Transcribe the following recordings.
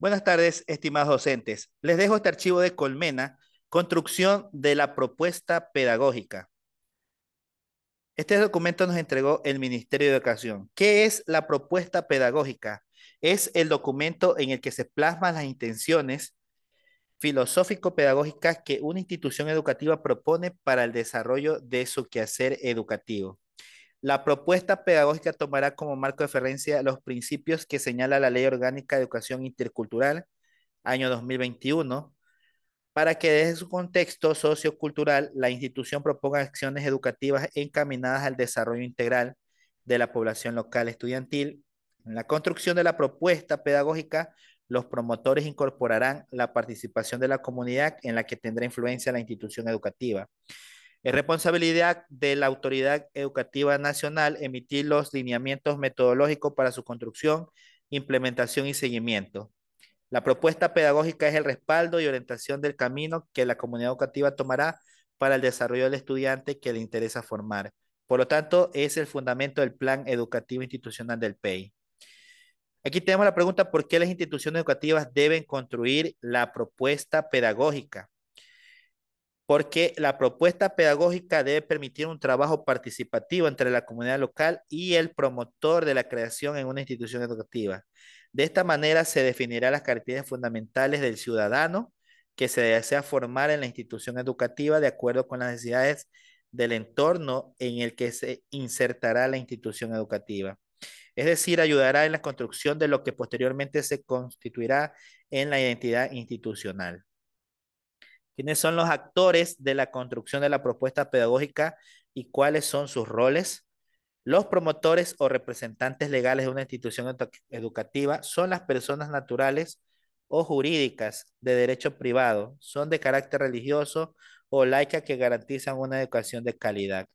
Buenas tardes, estimados docentes. Les dejo este archivo de Colmena, Construcción de la Propuesta Pedagógica. Este documento nos entregó el Ministerio de Educación. ¿Qué es la propuesta pedagógica? Es el documento en el que se plasman las intenciones filosófico-pedagógicas que una institución educativa propone para el desarrollo de su quehacer educativo. La propuesta pedagógica tomará como marco de referencia los principios que señala la Ley Orgánica de Educación Intercultural, año 2021, para que desde su contexto sociocultural la institución proponga acciones educativas encaminadas al desarrollo integral de la población local estudiantil. En la construcción de la propuesta pedagógica, los promotores incorporarán la participación de la comunidad en la que tendrá influencia la institución educativa. Es responsabilidad de la Autoridad Educativa Nacional emitir los lineamientos metodológicos para su construcción, implementación y seguimiento. La propuesta pedagógica es el respaldo y orientación del camino que la comunidad educativa tomará para el desarrollo del estudiante que le interesa formar. Por lo tanto, es el fundamento del plan educativo institucional del PEI. Aquí tenemos la pregunta, ¿por qué las instituciones educativas deben construir la propuesta pedagógica? porque la propuesta pedagógica debe permitir un trabajo participativo entre la comunidad local y el promotor de la creación en una institución educativa. De esta manera se definirán las características fundamentales del ciudadano que se desea formar en la institución educativa de acuerdo con las necesidades del entorno en el que se insertará la institución educativa. Es decir, ayudará en la construcción de lo que posteriormente se constituirá en la identidad institucional quiénes son los actores de la construcción de la propuesta pedagógica y cuáles son sus roles. Los promotores o representantes legales de una institución educativa son las personas naturales o jurídicas de derecho privado, son de carácter religioso o laica que garantizan una educación de calidad.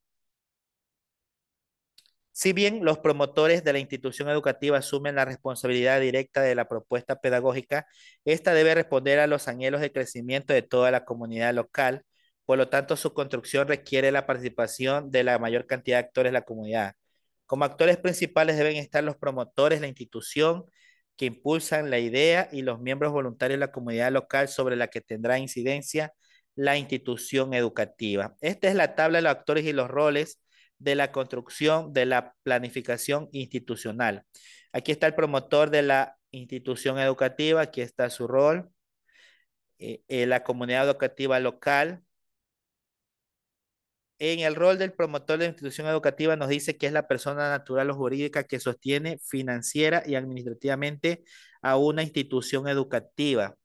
Si bien los promotores de la institución educativa asumen la responsabilidad directa de la propuesta pedagógica, esta debe responder a los anhelos de crecimiento de toda la comunidad local, por lo tanto su construcción requiere la participación de la mayor cantidad de actores de la comunidad. Como actores principales deben estar los promotores, la institución que impulsan la idea y los miembros voluntarios de la comunidad local sobre la que tendrá incidencia la institución educativa. Esta es la tabla de los actores y los roles de la construcción de la planificación institucional. Aquí está el promotor de la institución educativa, aquí está su rol, eh, eh, la comunidad educativa local. En el rol del promotor de la institución educativa nos dice que es la persona natural o jurídica que sostiene financiera y administrativamente a una institución educativa,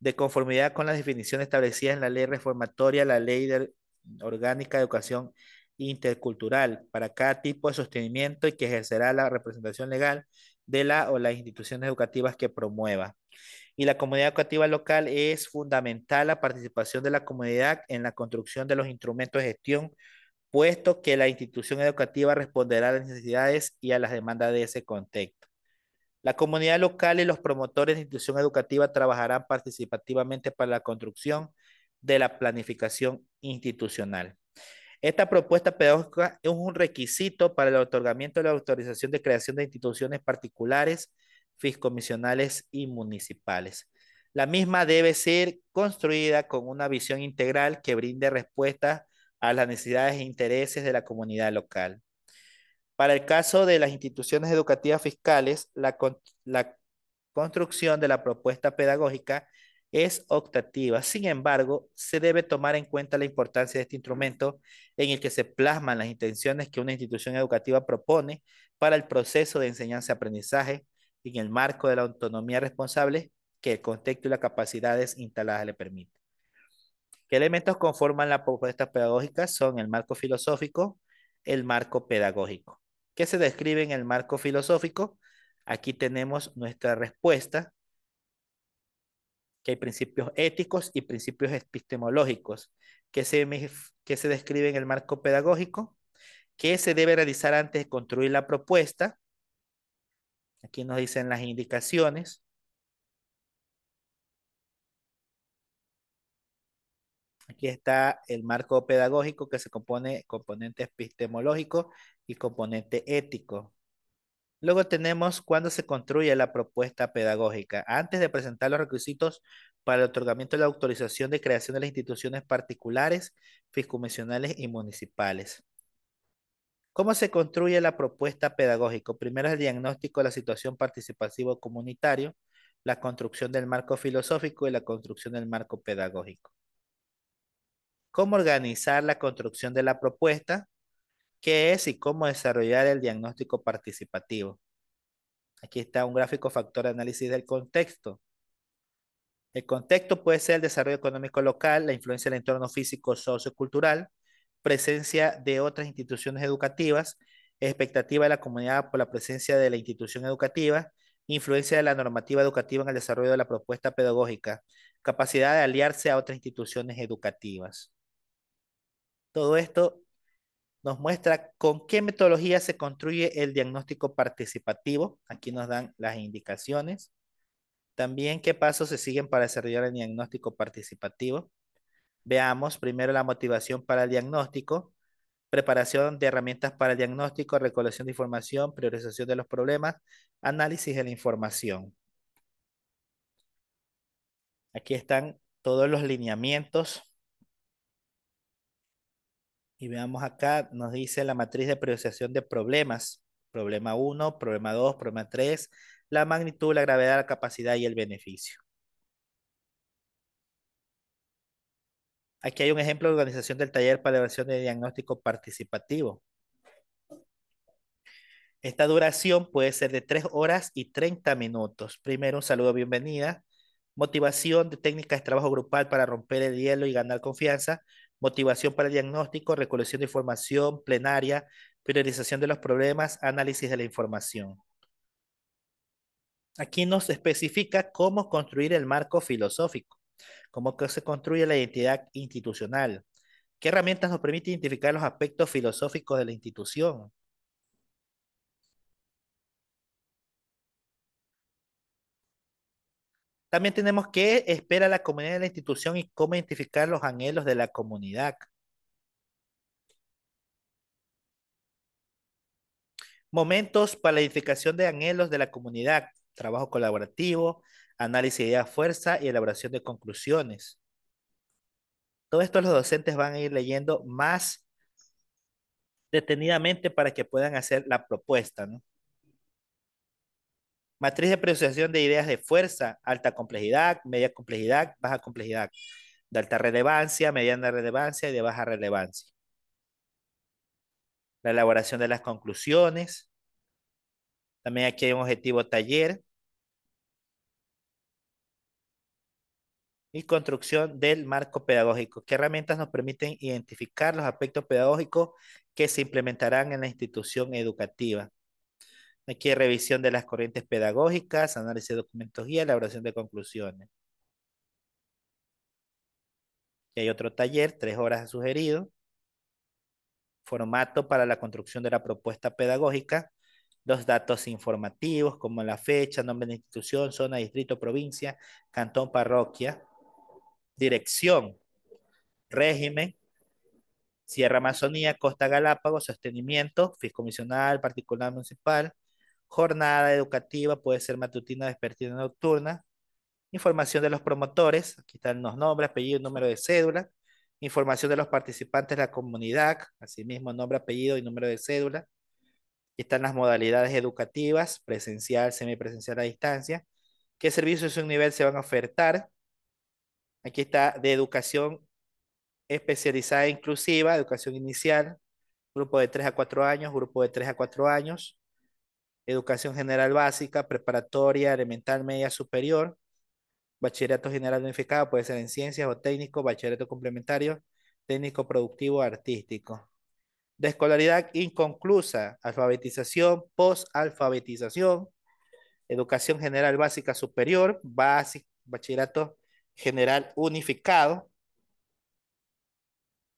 de conformidad con las definiciones establecidas en la ley reformatoria, la ley orgánica de educación intercultural para cada tipo de sostenimiento y que ejercerá la representación legal de la o las instituciones educativas que promueva. Y la comunidad educativa local es fundamental la participación de la comunidad en la construcción de los instrumentos de gestión, puesto que la institución educativa responderá a las necesidades y a las demandas de ese contexto. La comunidad local y los promotores de institución educativa trabajarán participativamente para la construcción de la planificación institucional. Esta propuesta pedagógica es un requisito para el otorgamiento de la autorización de creación de instituciones particulares, fiscomisionales y municipales. La misma debe ser construida con una visión integral que brinde respuesta a las necesidades e intereses de la comunidad local. Para el caso de las instituciones educativas fiscales, la, la construcción de la propuesta pedagógica es optativa. Sin embargo, se debe tomar en cuenta la importancia de este instrumento en el que se plasman las intenciones que una institución educativa propone para el proceso de enseñanza-aprendizaje en el marco de la autonomía responsable que el contexto y las capacidades instaladas le permiten. ¿Qué elementos conforman la propuesta pedagógica? Son el marco filosófico, el marco pedagógico. ¿Qué se describe en el marco filosófico? Aquí tenemos nuestra respuesta hay principios éticos y principios epistemológicos que se, que se describen en el marco pedagógico, que se debe realizar antes de construir la propuesta. Aquí nos dicen las indicaciones. Aquí está el marco pedagógico que se compone componente epistemológico y componente ético. Luego tenemos cuándo se construye la propuesta pedagógica. Antes de presentar los requisitos para el otorgamiento de la autorización de creación de las instituciones particulares, fiscomisionales y municipales. ¿Cómo se construye la propuesta pedagógica? Primero el diagnóstico de la situación participativo comunitario, la construcción del marco filosófico y la construcción del marco pedagógico. ¿Cómo organizar la construcción de la propuesta? ¿Qué es y cómo desarrollar el diagnóstico participativo? Aquí está un gráfico factor de análisis del contexto. El contexto puede ser el desarrollo económico local, la influencia del entorno físico sociocultural, presencia de otras instituciones educativas, expectativa de la comunidad por la presencia de la institución educativa, influencia de la normativa educativa en el desarrollo de la propuesta pedagógica, capacidad de aliarse a otras instituciones educativas. Todo esto nos muestra con qué metodología se construye el diagnóstico participativo. Aquí nos dan las indicaciones. También qué pasos se siguen para desarrollar el diagnóstico participativo. Veamos primero la motivación para el diagnóstico, preparación de herramientas para el diagnóstico, recolección de información, priorización de los problemas, análisis de la información. Aquí están todos los lineamientos y veamos acá, nos dice la matriz de priorización de problemas. Problema 1, problema 2, problema 3, la magnitud, la gravedad, la capacidad y el beneficio. Aquí hay un ejemplo de organización del taller para evaluación de diagnóstico participativo. Esta duración puede ser de 3 horas y 30 minutos. Primero, un saludo, bienvenida. Motivación de técnicas de trabajo grupal para romper el hielo y ganar confianza motivación para el diagnóstico, recolección de información plenaria, priorización de los problemas, análisis de la información. Aquí nos especifica cómo construir el marco filosófico, cómo se construye la identidad institucional, qué herramientas nos permite identificar los aspectos filosóficos de la institución, También tenemos qué espera la comunidad de la institución y cómo identificar los anhelos de la comunidad. Momentos para la identificación de anhelos de la comunidad, trabajo colaborativo, análisis de ideas fuerza y elaboración de conclusiones. Todo esto los docentes van a ir leyendo más detenidamente para que puedan hacer la propuesta, ¿no? Matriz de apreciación de ideas de fuerza, alta complejidad, media complejidad, baja complejidad, de alta relevancia, mediana relevancia y de baja relevancia. La elaboración de las conclusiones. También aquí hay un objetivo taller. Y construcción del marco pedagógico. ¿Qué herramientas nos permiten identificar los aspectos pedagógicos que se implementarán en la institución educativa? Aquí hay revisión de las corrientes pedagógicas, análisis de documentos guía, elaboración de conclusiones. Y hay otro taller, tres horas sugerido. Formato para la construcción de la propuesta pedagógica. Los datos informativos como la fecha, nombre de institución, zona, distrito, provincia, cantón, parroquia. Dirección, régimen, Sierra Amazonía, Costa Galápagos, sostenimiento, fiscomisional, particular municipal, jornada educativa, puede ser matutina, despertina, nocturna, información de los promotores, aquí están los nombres, apellido, número de cédula, información de los participantes de la comunidad, asimismo nombre, apellido y número de cédula, aquí están las modalidades educativas, presencial, semipresencial a distancia, qué servicios de un nivel se van a ofertar, aquí está de educación especializada e inclusiva, educación inicial, grupo de 3 a 4 años, grupo de 3 a 4 años, educación general básica, preparatoria, elemental, media, superior, bachillerato general unificado, puede ser en ciencias o técnico, bachillerato complementario, técnico productivo, artístico. De escolaridad inconclusa, alfabetización, Postalfabetización, educación general básica superior, bachillerato general unificado,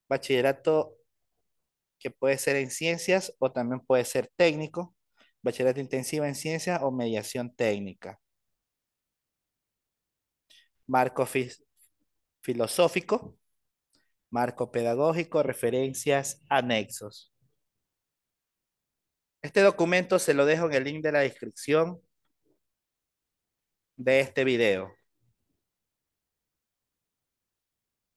bachillerato que puede ser en ciencias o también puede ser técnico, bachillerato intensivo en ciencias o mediación técnica. Marco filosófico, marco pedagógico, referencias, anexos. Este documento se lo dejo en el link de la descripción de este video.